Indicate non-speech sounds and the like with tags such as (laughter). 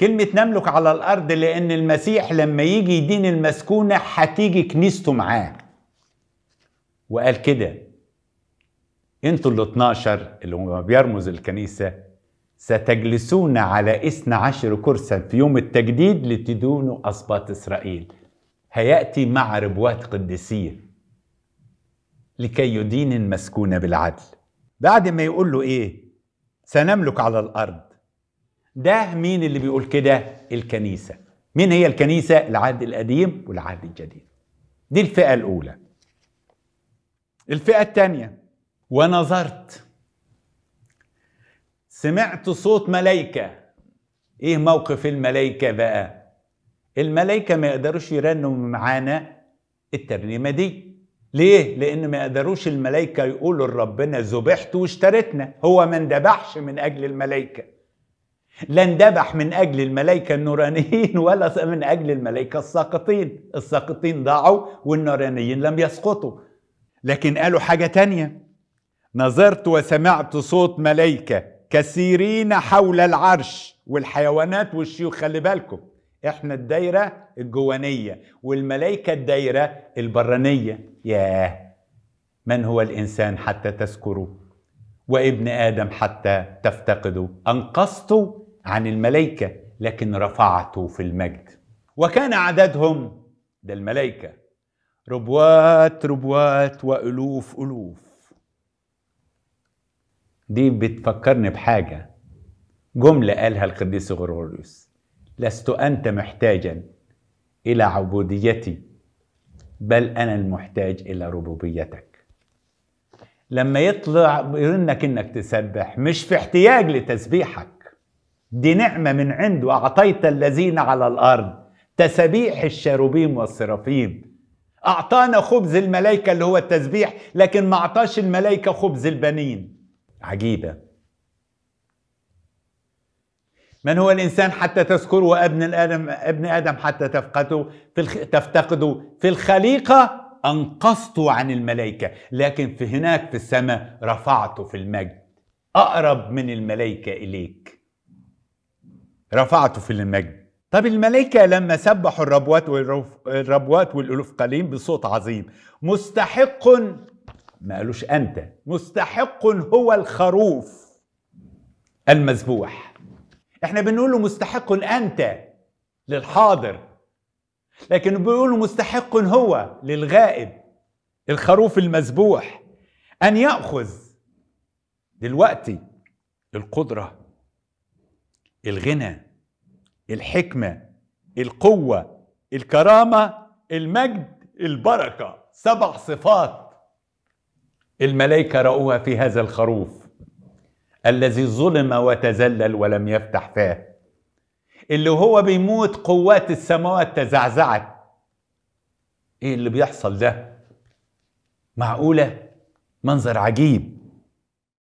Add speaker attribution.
Speaker 1: كلمة نملك على الأرض لأن المسيح لما يجي يدين المسكونة هتيجي كنيسته معاه وقال كده انتوا ال 12 اللي هو بيرمز الكنيسة ستجلسون على اثنى عشر كرسا في يوم التجديد لتدونوا أسباط إسرائيل هيأتي مع ربوات قديسين لكي يدين المسكونة بالعدل بعد ما يقول له إيه سنملك على الأرض ده مين اللي بيقول كده الكنيسة مين هي الكنيسة العهد القديم والعهد الجديد دي الفئة الأولى الفئة الثانية ونظرت سمعت صوت ملايكة ايه موقف الملايكة بقى الملايكة ما يقدروش يرنوا معانا الترنيمة دي ليه؟ لأن ما يقدروش الملايكة يقولوا لربنا ذبحت واشترتنا هو ما دبحش من أجل الملايكة لا اندبح من أجل الملائكة النورانيين (laughs) ولا من أجل الملائكة الساقطين الساقطين ضاعوا والنورانيين لم يسقطوا لكن قالوا حاجة تانية نظرت وسمعت صوت ملائكة كثيرين حول العرش والحيوانات والشيوخ خلي بالكم احنا الدايرة الجوانية والملائكة الدايرة البرانية ياه من هو الإنسان حتى تذكره وابن آدم حتى تفتقده أنقذته عن الملائكة لكن رفعته في المجد وكان عددهم ده الملائكة ربوات ربوات وألوف ألوف دي بتفكرني بحاجة جملة قالها القديس غرغوريوس لست أنت محتاجا إلى عبوديتي بل أنا المحتاج إلى ربوبيتك لما يطلع يرنك إنك تسبح مش في احتياج لتسبيحك دي نعمة من عنده أعطيت الذين على الأرض تسبيح الشاروبيم والصرافيم أعطانا خبز الملائكة اللي هو التسبيح لكن ما أعطاش الملائكة خبز البنين عجيبة من هو الإنسان حتى تذكره وابن الآدم ابن آدم حتى تفقده في الخ... تفتقده في الخليقة أنقذته عن الملائكة لكن في هناك في السماء رفعته في المجد أقرب من الملائكة إليك رفعته في المجد طب الملائكة لما سبحوا الربوات والربوات والألوف قليل بصوت عظيم مستحق ما قالوش أنت مستحق هو الخروف المذبوح احنا بنقول له مستحق أنت للحاضر لكن بيقولوا مستحق هو للغائب الخروف المذبوح أن يأخذ دلوقتي القدرة الغنى الحكمه القوه الكرامه المجد البركه سبع صفات الملائكه راوها في هذا الخروف الذي ظلم وتذلل ولم يفتح فاه اللي هو بيموت قوات السماوات تزعزعت ايه اللي بيحصل ده معقوله منظر عجيب